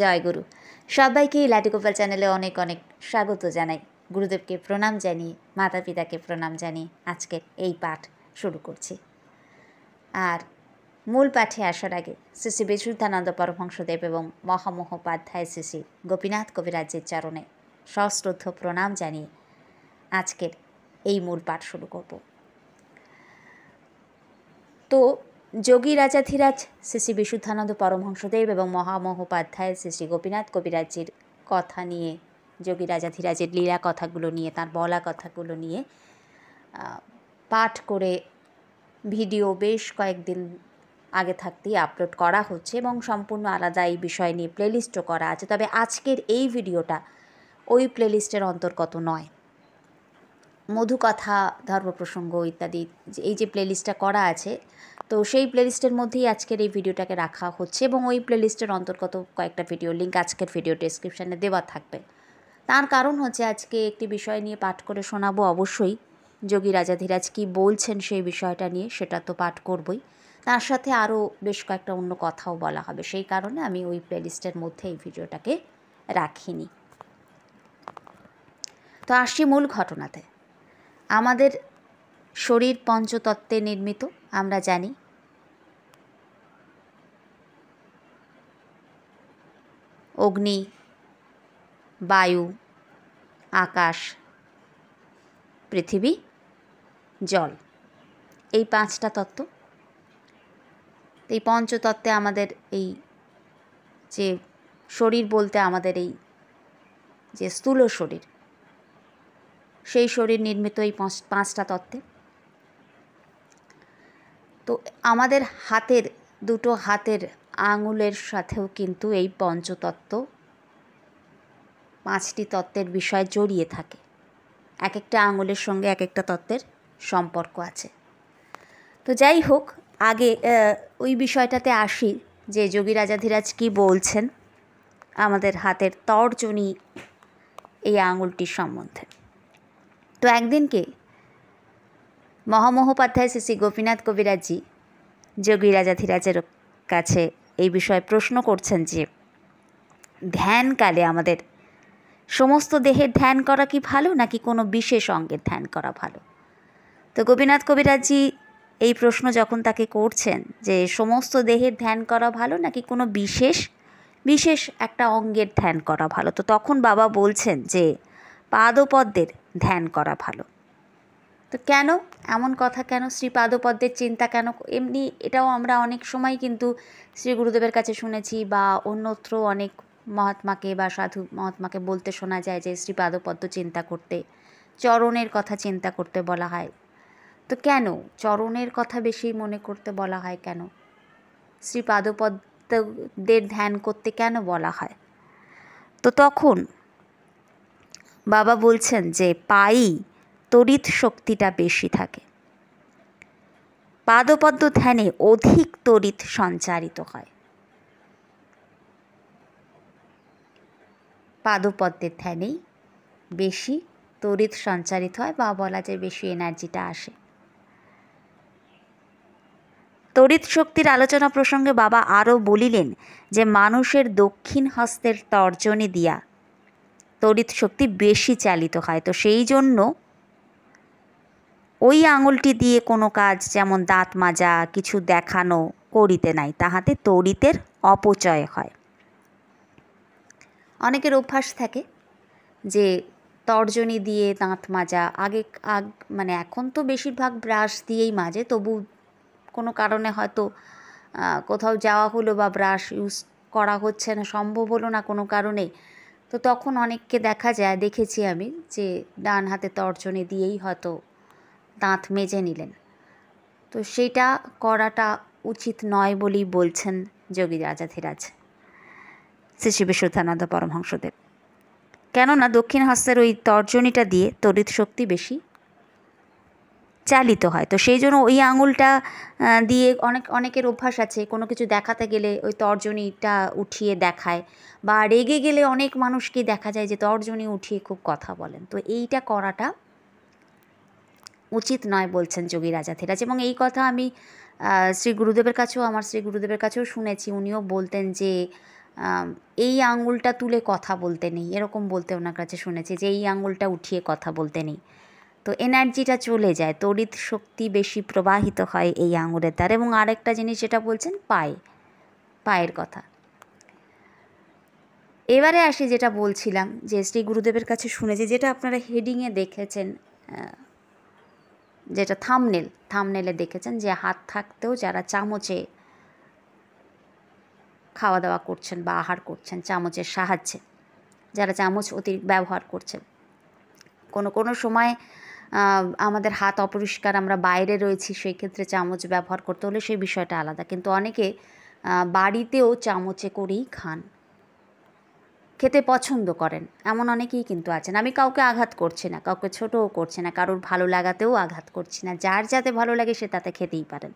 জয় গুরু সবাইকে লাটিগোপাল চ্যানেলে অনেক অনেক স্বাগত জানাই গুরুদেবকে প্রণাম জানিয়ে মাতা পিতাকে প্রণাম জানিয়ে আজকের এই পাঠ শুরু করছি আর মূল পাঠে আসার আগে শ্রী শ্রী বিশুদ্ধানন্দ পরমহংসদেব এবং মহামহোপাধ্যায় শ্রী শ্রী গোপীনাথ কবিরাজ্যের চরণে সশ্রদ্ধ প্রণাম জানিয়ে আজকের এই মূল পাঠ শুরু করব তো যোগী রাজাধিরাজ শ্রী শ্রী বিশুদ্ধানন্দ পরমহংসদেব এবং মহামহোপাধ্যায় শ্রী শ্রী গোপীনাথ কবিরাজের কথা নিয়ে যোগী রাজাধিরাজের লীলা কথাগুলো নিয়ে তার বলা কথাগুলো নিয়ে পাঠ করে ভিডিও বেশ কয়েকদিন আগে থাকতেই আপলোড করা হচ্ছে এবং সম্পূর্ণ আলাদা এই বিষয় নিয়ে প্লেলিস্টও করা আছে তবে আজকের এই ভিডিওটা ওই প্লেলিস্টের অন্তর্গত নয় মধুকথা ধর্মপ্রসঙ্গ ইত্যাদি এই যে প্লেলিস্টটা করা আছে তো সেই প্লেলিস্টের মধ্যেই আজকের এই ভিডিওটাকে রাখা হচ্ছে এবং ওই প্লেলিস্টের অন্তর্গত কয়েকটা ভিডিও লিঙ্ক আজকের ভিডিও ডিসক্রিপশানে দেওয়া থাকবে তার কারণ হচ্ছে আজকে একটি বিষয় নিয়ে পাঠ করে শোনাবো অবশ্যই যোগী রাজাধিরাজ কি বলছেন সেই বিষয়টা নিয়ে সেটা তো পাঠ করবই তার সাথে আরও বেশ কয়েকটা অন্য কথাও বলা হবে সেই কারণে আমি ওই প্লেলিস্টের মধ্যে এই ভিডিওটাকে রাখিনি তো আসি মূল ঘটনাতে আমাদের শরীর পঞ্চতত্ত্বে নির্মিত আমরা জানি অগ্নি বায়ু আকাশ পৃথিবী জল এই পাঁচটা তত্ত্ব এই পঞ্চতত্ত্বে আমাদের এই যে শরীর বলতে আমাদের এই যে স্থূল শরীর সেই শরীর নির্মিত এই পাঁচটা তত্ত্বে তো আমাদের হাতের দুটো হাতের আঙুলের সাথেও কিন্তু এই পঞ্চতত্ত্ব পাঁচটি তত্ত্বের বিষয় জড়িয়ে থাকে এক একটা আঙুলের সঙ্গে এক একটা তত্ত্বের সম্পর্ক আছে তো যাই হোক আগে ওই বিষয়টাতে আসি যে যোগী রাজাধিরাজ কি বলছেন আমাদের হাতের তর্জনী এই আঙুলটির সম্বন্ধে তো একদিনকে মহামহোপাধ্যায় শ্রী শ্রী গোপীনাথ কবিরাজজি যোগী রাজাধিরাজের কাছে এই বিষয়ে প্রশ্ন করছেন যে ধ্যানকালে আমাদের সমস্ত দেহের ধ্যান করা কি ভালো নাকি কোনো বিশেষ অঙ্গের ধ্যান করা ভালো তো গোপীনাথ কবিরাজজি এই প্রশ্ন যখন তাকে করছেন যে সমস্ত দেহের ধ্যান করা ভালো নাকি কোনো বিশেষ বিশেষ একটা অঙ্গের ধ্যান করা ভালো তো তখন বাবা বলছেন যে পাদপদ্মের ধ্যান করা ভালো তো কেন এমন কথা কেন শ্রী পাদপদ্মের চিন্তা কেন এমনি এটাও আমরা অনেক সময় কিন্তু শ্রী গুরুদেবের কাছে শুনেছি বা অন্যত্র অনেক মহাত্মাকে বা সাধু মহাত্মাকে বলতে শোনা যায় যে শ্রীপাদপদ্ম চিন্তা করতে চরণের কথা চিন্তা করতে বলা হয় তো কেন চরণের কথা বেশি মনে করতে বলা হয় কেন শ্রীপাদপদ্মদের ধ্যান করতে কেন বলা হয় তো তখন বাবা বলছেন যে পাই তড়িৎ শক্তিটা বেশি থাকে পাদপদ্ম ধ্যানে অধিক তড়িৎ সঞ্চারিত হয় পাদপদ্মের ধ্যানেই বেশি তড়িৎ সঞ্চারিত হয় বা বলা যায় বেশি এনার্জিটা আসে তড়িৎ শক্তির আলোচনা প্রসঙ্গে বাবা আরও বলিলেন যে মানুষের দক্ষিণ হস্তের তর্জনে দিয়া তড়িৎ শক্তি বেশি চালিত হয় তো সেই জন্য ওই আঙুলটি দিয়ে কোনো কাজ যেমন দাঁত মাজা কিছু দেখানো করিতে নাই তাহাতে তরিতের অপচয় হয় অনেকের অভ্যাস থাকে যে তর্জনী দিয়ে দাঁত মাজা আগে আগ মানে এখন তো বেশিরভাগ ব্রাশ দিয়েই মাজে তবু কোনো কারণে হয়তো কোথাও যাওয়া হলো বা ব্রাশ ইউজ করা হচ্ছে না সম্ভব হলো না কোনো কারণে তো তখন অনেককে দেখা যায় দেখেছি আমি যে ডান হাতে তর্জনী দিয়েই হয়তো দাঁত মেজে নিলেন তো সেটা করাটা উচিত নয় বলেই বলছেন যোগী রাজাধিরাজ শ্রী শিবেশ্বরানন্দ পরমহংসদেব কেননা দক্ষিণ হস্তের ওই তর্জনীটা দিয়ে তড়িৎ শক্তি বেশি চালিত হয় তো সেই জন্য ওই আঙুলটা দিয়ে অনেক অনেকের অভ্যাস আছে কোনো কিছু দেখাতে গেলে ওই তর্জনীটা উঠিয়ে দেখায় বা রেগে গেলে অনেক মানুষকে দেখা যায় যে তর্জনী উঠিয়ে খুব কথা বলেন তো এইটা করাটা উচিত নয় বলছেন যোগী রাজা ধীরাজ এবং এই কথা আমি শ্রী গুরুদেবের কাছেও আমার শ্রী গুরুদেবের কাছেও শুনেছি উনিও বলতেন যে এই আঙুলটা তুলে কথা বলতে নেই এরকম বলতে ওনার কাছে শুনেছি যে এই আঙুলটা উঠিয়ে কথা বলতে নেই তো এনার্জিটা চলে যায় তড়িৎ শক্তি বেশি প্রবাহিত হয় এই আঙুলের দ্বারা এবং আরেকটা জিনিস যেটা বলছেন পায়ে পায়ের কথা এবারে আসি যেটা বলছিলাম যে শ্রী গুরুদেবের কাছে শুনেছি যেটা আপনারা হেডিংয়ে দেখেছেন যেটা থামনেল থামনেলে দেখেছেন যে হাত থাকতেও যারা চামচে খাওয়া দাওয়া করছেন বা আহার করছেন চামচের সাহায্যে যারা চামচ অতিরিক্ত ব্যবহার করছেন কোনো কোনো সময় আমাদের হাত অপরিষ্কার আমরা বাইরে রয়েছি সেই ক্ষেত্রে চামচ ব্যবহার করতে হলে সেই বিষয়টা আলাদা কিন্তু অনেকে বাড়িতেও চামচে করেই খান খেতে পছন্দ করেন এমন অনেকেই কিন্তু আছেন আমি কাউকে আঘাত করছি না কাউকে ছোটও করছি না কারোর ভালো লাগাতেও আঘাত করছি না যার যাতে ভালো লাগে সে তাতে খেতেই পারেন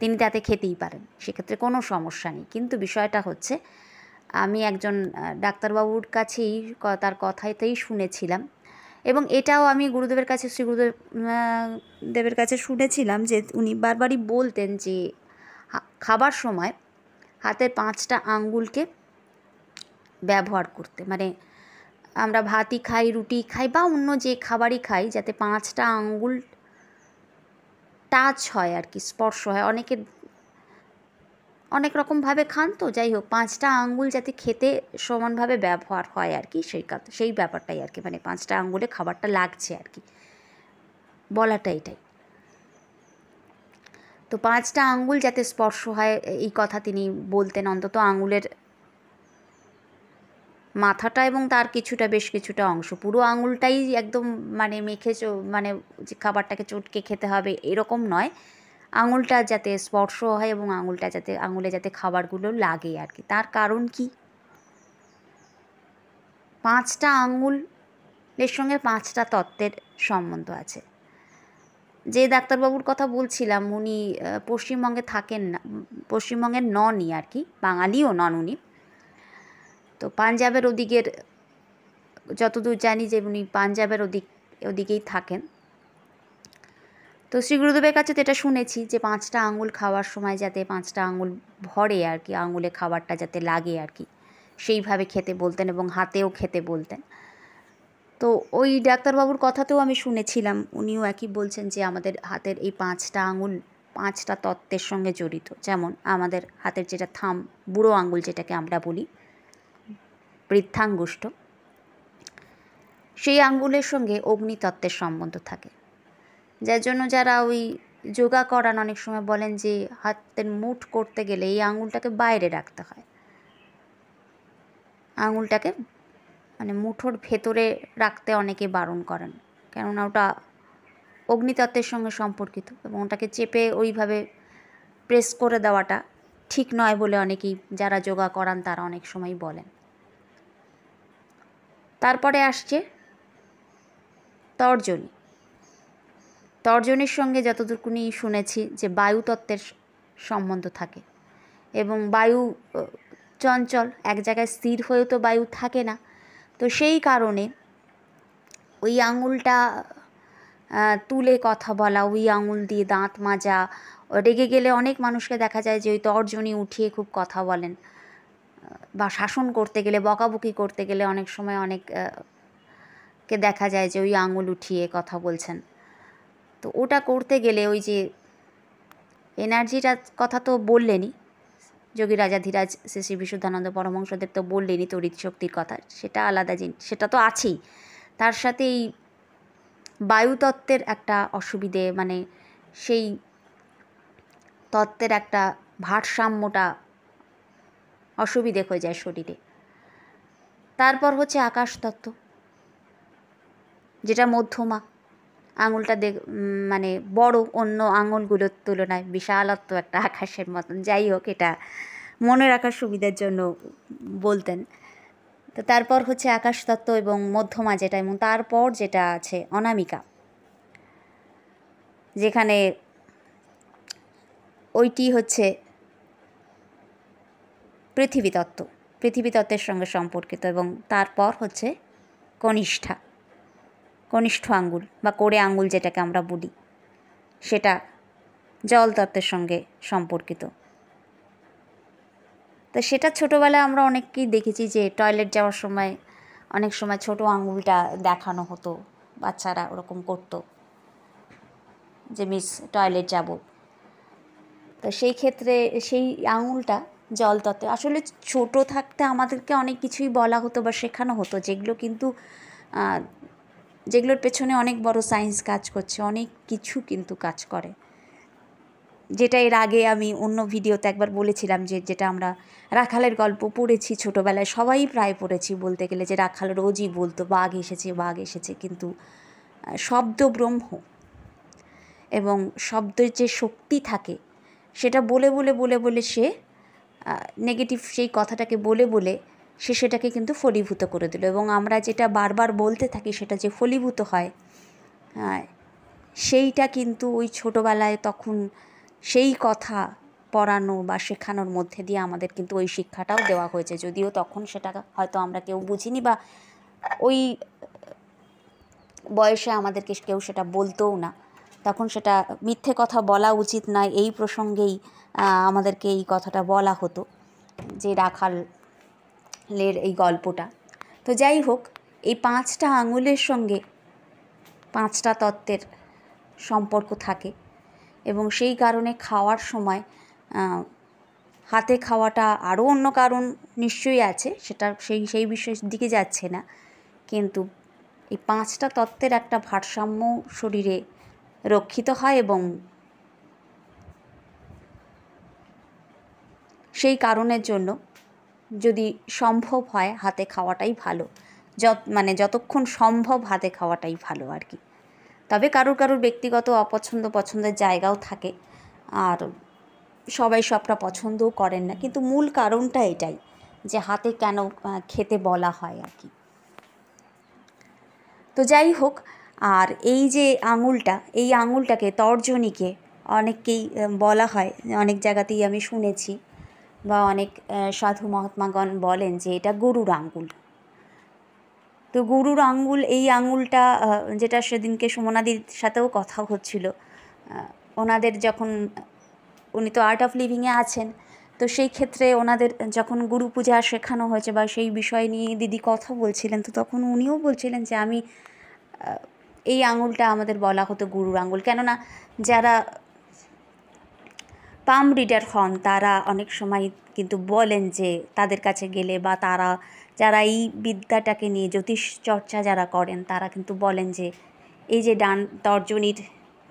তিনি তাতে খেতেই পারেন সেক্ষেত্রে কোনো সমস্যা নেই কিন্তু বিষয়টা হচ্ছে আমি একজন ডাক্তারবাবুর কাছেই তার কথাইতেই শুনেছিলাম এবং এটাও আমি গুরুদেবের কাছে শ্রী গুরুদেব দেবের কাছে শুনেছিলাম যে উনি বারবারই বলতেন যে খাবার সময় হাতের পাঁচটা আঙ্গুলকে ব্যবহার করতে মানে আমরা ভাতই খাই রুটি খাই বা অন্য যে খাবারই খাই যাতে পাঁচটা আঙ্গুল টাচ হয় আর কি স্পর্শ হয় অনেকে অনেক রকমভাবে খান তো যাই হোক পাঁচটা আঙ্গুল যাতে খেতে সমানভাবে ব্যবহার হয় আর কি সেই সেই ব্যাপারটাই আর কি মানে পাঁচটা আঙ্গুলে খাবারটা লাগছে আর কি বলাটা এটাই তো পাঁচটা আঙ্গুল যাতে স্পর্শ হয় এই কথা তিনি বলতেন অন্তত আঙ্গুলের মাথাটা এবং তার কিছুটা বেশ কিছুটা অংশ পুরো আঙুলটাই একদম মানে মেখে মানে যে খাবারটাকে চটকে খেতে হবে এরকম নয় আঙুলটা যাতে স্পর্শ হয় এবং আঙুলটা যাতে আঙুলে যাতে খাবারগুলো লাগে আর কি তার কারণ কি পাঁচটা আঙুলের সঙ্গে পাঁচটা তত্ত্বের সম্বন্ধ আছে যে ডাক্তারবাবুর কথা বলছিলাম উনি পশ্চিমবঙ্গে থাকেন না পশ্চিমবঙ্গের ননই আর কি বাঙালিও নন উনি তো পাঞ্জাবের ওদিকের যতদূর জানি যে উনি পাঞ্জাবের ওদিক ওদিকেই থাকেন তো শ্রী গুরুদেবের কাছে তো এটা শুনেছি যে পাঁচটা আঙুল খাওয়ার সময় যাতে পাঁচটা আঙুল ভরে আর কি আঙুলে খাবারটা যাতে লাগে আর কি সেইভাবে খেতে বলতেন এবং হাতেও খেতে বলতেন তো ওই ডাক্তারবাবুর কথাতেও আমি শুনেছিলাম উনিও একই বলছেন যে আমাদের হাতের এই পাঁচটা আঙুল পাঁচটা তত্ত্বের সঙ্গে জড়িত যেমন আমাদের হাতের যেটা থাম বুড়ো আঙুল যেটাকে আমরা বলি বৃদ্ধাঙ্গুষ্ঠ সেই আঙ্গুলের সঙ্গে অগ্নিতত্ত্বের সম্বন্ধ থাকে যার জন্য যারা ওই যোগা করান অনেক সময় বলেন যে হাতের মুঠ করতে গেলে এই আঙুলটাকে বাইরে রাখতে হয় আঙুলটাকে মানে মুঠোর ভেতরে রাখতে অনেকে বারণ করেন কেননা ওটা অগ্নিতত্ত্বের সঙ্গে সম্পর্কিত এবং ওটাকে চেপে ওইভাবে প্রেস করে দেওয়াটা ঠিক নয় বলে অনেকেই যারা যোগা করান তারা অনেক সময় বলেন তারপরে আসছে তর্জনী তর্জনীর সঙ্গে যতটুকুনি শুনেছি যে বায়ুতত্ত্বের সম্বন্ধ থাকে এবং বায়ু চঞ্চল এক জায়গায় স্থির হয়েও তো বায়ু থাকে না তো সেই কারণে ওই আঙুলটা তুলে কথা বলা ওই আঙুল দিয়ে দাঁত মাজা রেগে গেলে অনেক মানুষকে দেখা যায় যে ওই তর্জনী উঠিয়ে খুব কথা বলেন বা শাসন করতে গেলে বকাবকি করতে গেলে অনেক সময় অনেক কে দেখা যায় যে ওই আঙুল উঠিয়ে কথা বলছেন তো ওটা করতে গেলে ওই যে এনার্জিটা কথা তো বললেনই যোগী রাজা ধীরাজ শ্রী শ্রী বিশুদ্ধানন্দ পরমহংসদেব তো বললেনই তরিৎ শক্তির কথা সেটা আলাদা জিনিস সেটা তো আছেই তার সাথে এই বায়ুতত্ত্বের একটা অসুবিধে মানে সেই তত্ত্বের একটা ভারসাম্যটা অসুবিধে হয়ে যায় শরীরে তারপর হচ্ছে আকাশতত্ত্ব যেটা মধ্যমা আঙুলটা দেখ মানে বড় অন্য আঙুলগুলোর তুলনায় বিশালত্ব একটা আকাশের মতন যাই হোক এটা মনে রাখার সুবিধার জন্য বলতেন তো তারপর হচ্ছে আকাশতত্ত্ব এবং মধ্যমা যেটা এবং তারপর যেটা আছে অনামিকা যেখানে ওইটি হচ্ছে পৃথিবীতত্ত্ব পৃথিবীতত্ত্বের সঙ্গে সম্পর্কিত এবং তারপর হচ্ছে কনিষ্ঠা কনিষ্ঠ আঙ্গুল বা কোড়ে আঙ্গুল যেটাকে আমরা বলি সেটা জলতত্ত্বের সঙ্গে সম্পর্কিত তো সেটা ছোটোবেলায় আমরা অনেককেই দেখেছি যে টয়লেট যাওয়ার সময় অনেক সময় ছোট আঙ্গুলটা দেখানো হতো বাচ্চারা ওরকম করতো যে মিস টয়লেট যাব তো সেই ক্ষেত্রে সেই আঙুলটা জল তত্ত্ব আসলে ছোট থাকতে আমাদেরকে অনেক কিছুই বলা হতো বা শেখানো হতো যেগুলো কিন্তু যেগুলোর পেছনে অনেক বড় সায়েন্স কাজ করছে অনেক কিছু কিন্তু কাজ করে যেটা এর আগে আমি অন্য ভিডিওতে একবার বলেছিলাম যে যেটা আমরা রাখালের গল্প পড়েছি ছোটোবেলায় সবাই প্রায় পড়েছি বলতে গেলে যে রাখাল রোজই বলতো বাঘ এসেছে বাঘ এসেছে কিন্তু শব্দ ব্রহ্ম এবং শব্দের যে শক্তি থাকে সেটা বলে বলে বলে বলে সে নেগেটিভ সেই কথাটাকে বলে বলে সে সেটাকে কিন্তু ফলীভূত করে দিল এবং আমরা যেটা বারবার বলতে থাকি সেটা যে ফলীভূত হয় সেইটা কিন্তু ওই ছোটোবেলায় তখন সেই কথা পড়ানো বা শেখানোর মধ্যে দিয়ে আমাদের কিন্তু ওই শিক্ষাটাও দেওয়া হয়েছে যদিও তখন সেটা হয়তো আমরা কেউ বুঝিনি বা ওই বয়সে আমাদেরকে কেউ সেটা বলতেও না তখন সেটা মিথ্যে কথা বলা উচিত নয় এই প্রসঙ্গেই আমাদেরকে এই কথাটা বলা হতো যে রাখালের এই গল্পটা তো যাই হোক এই পাঁচটা আঙুলের সঙ্গে পাঁচটা তত্ত্বের সম্পর্ক থাকে এবং সেই কারণে খাওয়ার সময় হাতে খাওয়াটা আরও অন্য কারণ নিশ্চয়ই আছে সেটা সেই সেই বিষয়ের দিকে যাচ্ছে না কিন্তু এই পাঁচটা তত্ত্বের একটা ভারসাম্য শরীরে রক্ষিত হয় এবং সেই কারণের জন্য যদি সম্ভব হয় হাতে খাওয়াটাই ভালো যত মানে যতক্ষণ সম্ভব হাতে খাওয়াটাই ভালো আর কি তবে কারুর কারুর ব্যক্তিগত অপছন্দ পছন্দের জায়গাও থাকে আর সবাই সবটা পছন্দও করেন না কিন্তু মূল কারণটা এটাই যে হাতে কেন খেতে বলা হয় আর কি তো যাই হোক আর এই যে আঙুলটা এই আঙুলটাকে তর্জনীকে অনেককেই বলা হয় অনেক জায়গাতেই আমি শুনেছি বা অনেক সাধু মহাত্মাগণ বলেন যে এটা গরুর আঙ্গুল তো গরুর আঙ্গুল এই আঙুলটা যেটা সেদিনকে সুমনাদির সাথেও কথা হচ্ছিল ওনাদের যখন উনি তো আর্ট অফ লিভিংয়ে আছেন তো সেই ক্ষেত্রে ওনাদের যখন গুরু পূজা শেখানো হয়েছে বা সেই বিষয় নিয়ে দিদি কথা বলছিলেন তো তখন উনিও বলছিলেন যে আমি এই আঙুলটা আমাদের বলা হতো গুরুর আঙুল কেননা যারা পাম রিডার হন তারা অনেক সময় কিন্তু বলেন যে তাদের কাছে গেলে বা তারা যারা এই বিদ্যাটাকে নিয়ে জ্যোতিষ চর্চা যারা করেন তারা কিন্তু বলেন যে এই যে ডান তর্জনীর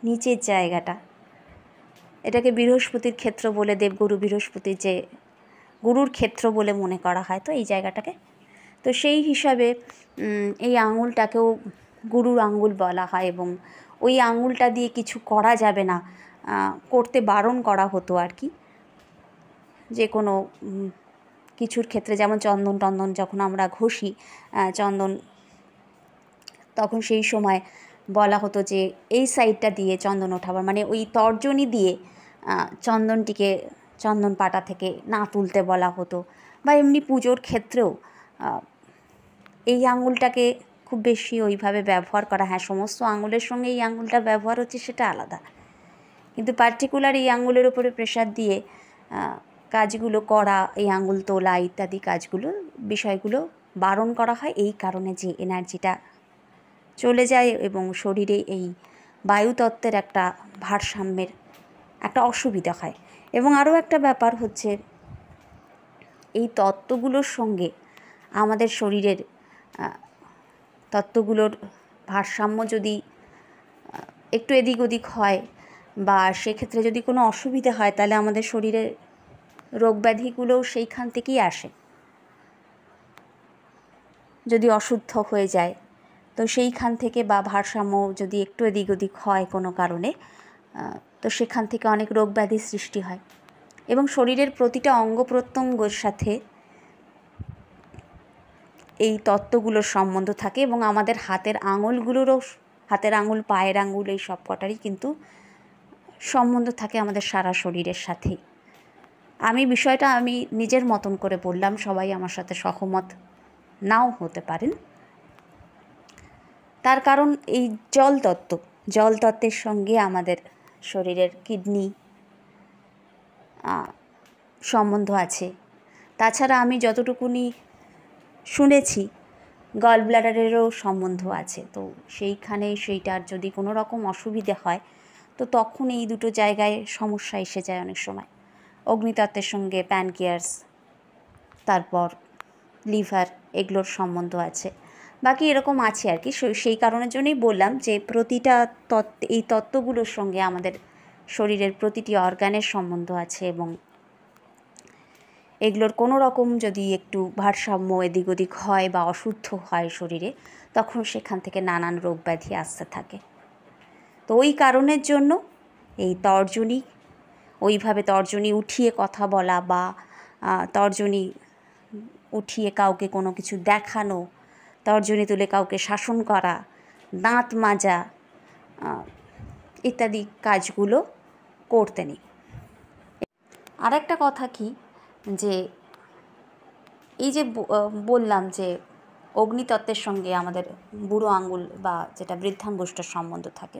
নিচের জায়গাটা এটাকে বৃহস্পতির ক্ষেত্র বলে দেবগুরু বৃহস্পতির যে গুরুর ক্ষেত্র বলে মনে করা হয় তো এই জায়গাটাকে তো সেই হিসাবে এই আঙুলটাকেও গুরুর আঙ্গুল বলা হয় এবং ওই আঙ্গুলটা দিয়ে কিছু করা যাবে না করতে বারণ করা হতো আর কি যে কোনো কিছুর ক্ষেত্রে যেমন চন্দন টন্দন যখন আমরা ঘষি চন্দন তখন সেই সময় বলা হতো যে এই সাইডটা দিয়ে চন্দন ওঠাবার মানে ওই তর্জনী দিয়ে চন্দনটিকে চন্দন পাটা থেকে না তুলতে বলা হতো বা এমনি পুজোর ক্ষেত্রেও এই আঙুলটাকে খুব বেশি ওইভাবে ব্যবহার করা হ্যাঁ সমস্ত আঙুলের সঙ্গে এই আঙুলটা ব্যবহার হচ্ছে সেটা আলাদা কিন্তু পার্টিকুলার এই আঙুলের ওপরে প্রেশার দিয়ে কাজগুলো করা এই আঙুল তোলা ইত্যাদি কাজগুলো বিষয়গুলো বারণ করা হয় এই কারণে যে এনার্জিটা চলে যায় এবং শরীরে এই বায়ুতত্ত্বের একটা ভারসাম্যের একটা অসুবিধা হয় এবং আরও একটা ব্যাপার হচ্ছে এই তত্ত্বগুলোর সঙ্গে আমাদের শরীরের তত্ত্বগুলোর ভারসাম্য যদি একটু এদিক ওদিক হয় বা সেক্ষেত্রে যদি কোনো অসুবিধে হয় তাহলে আমাদের শরীরের রোগব্যাধিগুলোও সেইখান থেকেই আসে যদি অশুদ্ধ হয়ে যায় তো সেইখান থেকে বা ভারসাম্য যদি একটু এদিক ওদিক হয় কোনো কারণে তো সেখান থেকে অনেক রোগব্যাধির সৃষ্টি হয় এবং শরীরের প্রতিটা অঙ্গ প্রত্যঙ্গের সাথে এই তত্ত্বগুলোর সম্বন্ধ থাকে এবং আমাদের হাতের আঙুলগুলোরও হাতের আঙুল পায়ের আঙুল এই সব কটারই কিন্তু সম্বন্ধ থাকে আমাদের সারা শরীরের সাথেই আমি বিষয়টা আমি নিজের মতন করে বললাম সবাই আমার সাথে সহমত নাও হতে পারেন তার কারণ এই জলতত্ত্ব জলতত্ত্বের সঙ্গে আমাদের শরীরের কিডনি সম্বন্ধ আছে তাছাড়া আমি যতটুকুনি শুনেছি গল ব্লাডারেরও সম্বন্ধ আছে তো সেইখানে সেইটার যদি কোনো রকম অসুবিধে হয় তো তখন এই দুটো জায়গায় সমস্যা এসে যায় অনেক সময় অগ্নিতত্ত্বের সঙ্গে প্যানকিয়ার্স তারপর লিভার এগুলোর সম্বন্ধ আছে বাকি এরকম আছে আর কি সেই কারণের জন্যই বললাম যে প্রতিটা তত্ত্ব এই তত্ত্বগুলোর সঙ্গে আমাদের শরীরের প্রতিটি অর্গানের সম্বন্ধ আছে এবং এগুলোর কোনো রকম যদি একটু ভারসাম্য এদিক ওদিক হয় বা অশুদ্ধ হয় শরীরে তখন সেখান থেকে নানান রোগ ব্যাধি আসতে থাকে তো ওই কারণের জন্য এই তর্জনী ওইভাবে তর্জনী উঠিয়ে কথা বলা বা তর্জনী উঠিয়ে কাউকে কোনো কিছু দেখানো তর্জনী তুলে কাউকে শাসন করা দাঁত মাজা ইত্যাদি কাজগুলো করতে নেই আরেকটা কথা কি যে এই যে বললাম যে অগ্নিতত্ত্বের সঙ্গে আমাদের বুড়ো আঙ্গুল বা যেটা বৃদ্ধাঙ্গুষ্ঠের সম্বন্ধ থাকে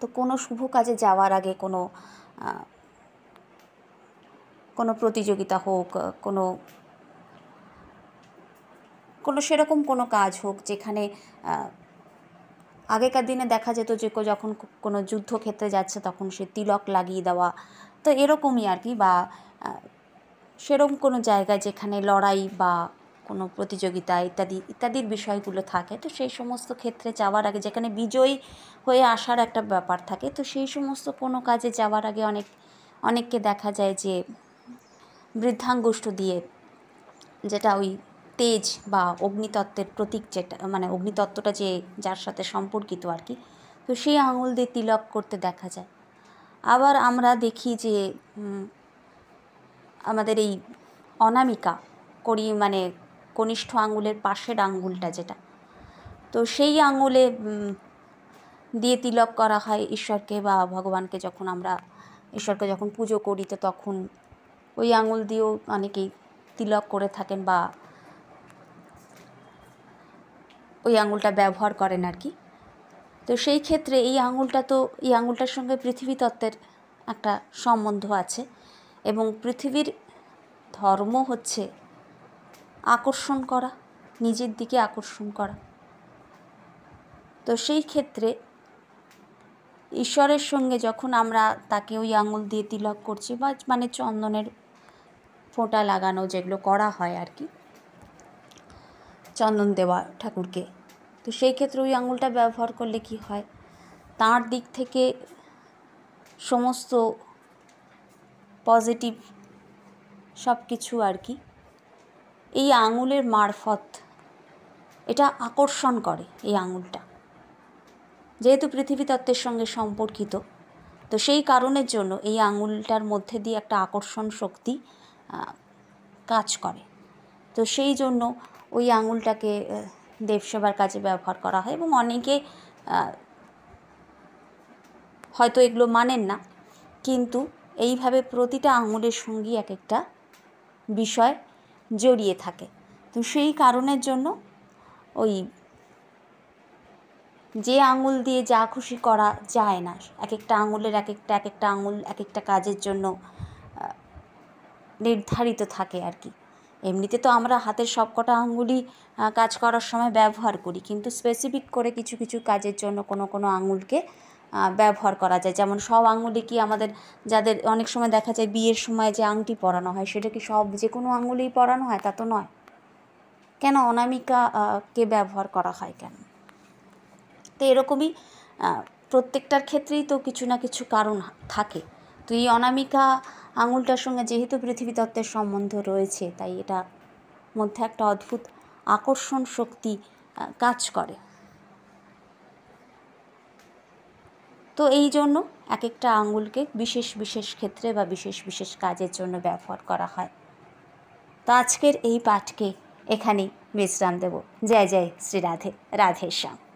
তো কোনো শুভ কাজে যাওয়ার আগে কোনো কোনো প্রতিযোগিতা হোক কোনো কোনো সেরকম কোনো কাজ হোক যেখানে আগেকার দিনে দেখা যেত যে যখন কোনো যুদ্ধক্ষেত্রে যাচ্ছে তখন সে তিলক লাগিয়ে দেওয়া তো এরকমই আর কি বা সেরকম কোনো জায়গায় যেখানে লড়াই বা কোনো প্রতিযোগিতা ইত্যাদি ইত্যাদির বিষয়গুলো থাকে তো সেই সমস্ত ক্ষেত্রে যাওয়ার আগে যেখানে বিজয়ী হয়ে আসার একটা ব্যাপার থাকে তো সেই সমস্ত কোনো কাজে যাওয়ার আগে অনেক অনেককে দেখা যায় যে বৃদ্ধাঙ্গুষ্ঠ দিয়ে যেটা ওই তেজ বা অগ্নিতত্ত্বের প্রতীক যেটা মানে অগ্নিতত্ত্বটা যে যার সাথে সম্পর্কিত আর কি তো সেই আঙুল দিয়ে তিলক করতে দেখা যায় আবার আমরা দেখি যে আমাদের এই অনামিকা করি মানে কনিষ্ঠ আঙুলের পাশের আঙুলটা যেটা তো সেই আঙুলে দিয়ে তিলক করা হয় ঈশ্বরকে বা ভগবানকে যখন আমরা ঈশ্বরকে যখন পুজো করি তো তখন ওই আঙুল দিয়েও অনেকেই তিলক করে থাকেন বা ওই আঙুলটা ব্যবহার করেন আর কি তো সেই ক্ষেত্রে এই আঙুলটা তো এই আঙুলটার সঙ্গে পৃথিবী তত্ত্বের একটা সম্বন্ধ আছে এবং পৃথিবীর ধর্ম হচ্ছে আকর্ষণ করা নিজের দিকে আকর্ষণ করা তো সেই ক্ষেত্রে ঈশ্বরের সঙ্গে যখন আমরা তাকে ওই আঙুল দিয়ে তিলক করছি বা মানে চন্দনের ফোঁটা লাগানো যেগুলো করা হয় আর কি চন্দন দেওয়া ঠাকুরকে তো সেই ক্ষেত্রে ওই আঙুলটা ব্যবহার করলে কি হয় তাঁর দিক থেকে সমস্ত পজিটিভ সব কিছু আর কি এই আঙুলের মারফত এটা আকর্ষণ করে এই আঙুলটা যেহেতু পৃথিবীতত্ত্বের সঙ্গে সম্পর্কিত তো সেই কারণের জন্য এই আঙুলটার মধ্যে দিয়ে একটা আকর্ষণ শক্তি কাজ করে তো সেই জন্য ওই আঙুলটাকে দেবসেবার কাজে ব্যবহার করা হয় এবং অনেকে হয়তো এগুলো মানেন না কিন্তু এইভাবে প্রতিটা আঙুলের সঙ্গী এক একটা বিষয় জড়িয়ে থাকে তো সেই কারণের জন্য ওই যে আঙুল দিয়ে যা খুশি করা যায় না এক একটা আঙুলের এক একটা এক একটা আঙুল এক একটা কাজের জন্য নির্ধারিত থাকে আর কি এমনিতে তো আমরা হাতের সব কটা আঙুলই কাজ করার সময় ব্যবহার করি কিন্তু স্পেসিফিক করে কিছু কিছু কাজের জন্য কোনো কোনো আঙুলকে ব্যবহার করা যায় যেমন সব আঙুলে কি আমাদের যাদের অনেক সময় দেখা যায় বিয়ের সময় যে আংটি পরানো হয় সেটা কি সব যে কোনো আঙুলেই পরানো হয় তা তো নয় কেন অনামিকাকে ব্যবহার করা হয় কেন তো এরকমই প্রত্যেকটার ক্ষেত্রেই তো কিছু না কিছু কারণ থাকে তো এই অনামিকা আঙুলটার সঙ্গে যেহেতু পৃথিবী তত্ত্বের সম্বন্ধ রয়েছে তাই এটা মধ্যে একটা অদ্ভুত আকর্ষণ শক্তি কাজ করে তো এই জন্য এক একটা আঙুলকে বিশেষ বিশেষ ক্ষেত্রে বা বিশেষ বিশেষ কাজের জন্য ব্যবহার করা হয় তো আজকের এই পাঠকে এখানেই বিশ্রাম দেব জয় জয় শ্রী রাধে রাধেশ্যাম